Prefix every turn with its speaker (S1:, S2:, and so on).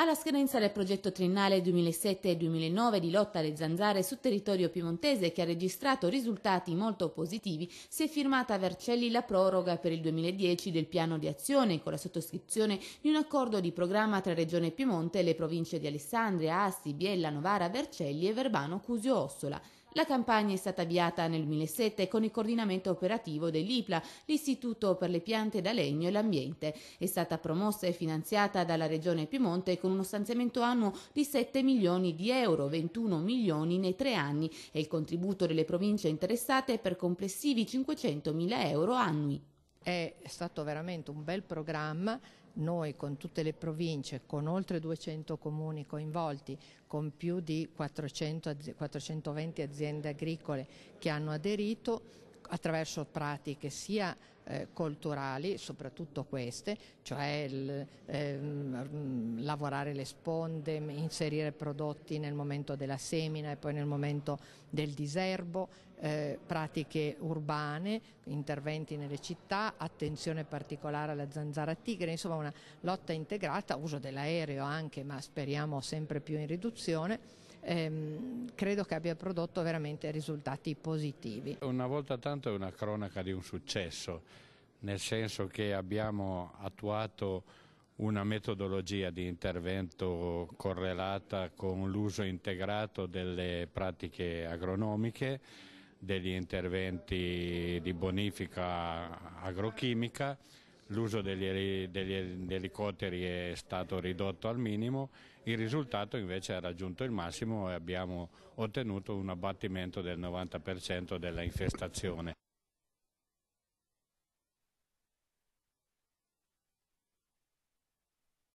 S1: Alla scadenza del progetto triennale 2007-2009 di lotta alle zanzare su territorio piemontese che ha registrato risultati molto positivi, si è firmata a Vercelli la proroga per il 2010 del piano di azione con la sottoscrizione di un accordo di programma tra Regione Piemonte e le province di Alessandria, Asti, Biella, Novara, Vercelli e Verbano Cusio Ossola. La campagna è stata avviata nel 2007 con il coordinamento operativo dell'IPLA, l'Istituto per le piante da legno e l'ambiente. È stata promossa e finanziata dalla Regione Piemonte con uno stanziamento annuo di 7 milioni di euro, 21 milioni nei tre anni e il contributo delle province interessate per complessivi
S2: 500 mila euro annui. È stato veramente un bel programma noi con tutte le province, con oltre 200 comuni coinvolti, con più di 400, 420 aziende agricole che hanno aderito attraverso pratiche sia eh, culturali, soprattutto queste, cioè il, ehm, lavorare le sponde, inserire prodotti nel momento della semina e poi nel momento del diserbo, eh, pratiche urbane, interventi nelle città, attenzione particolare alla zanzara tigre, insomma una lotta integrata, uso dell'aereo anche, ma speriamo sempre più in riduzione. Ehm, credo che abbia prodotto veramente risultati positivi.
S3: Una volta tanto è una cronaca di un successo nel senso che abbiamo attuato una metodologia di intervento correlata con l'uso integrato delle pratiche agronomiche, degli interventi di bonifica agrochimica, l'uso degli, degli, elicotteri è stato ridotto al minimo, il risultato invece ha raggiunto il massimo e abbiamo ottenuto un abbattimento del 90% della infestazione.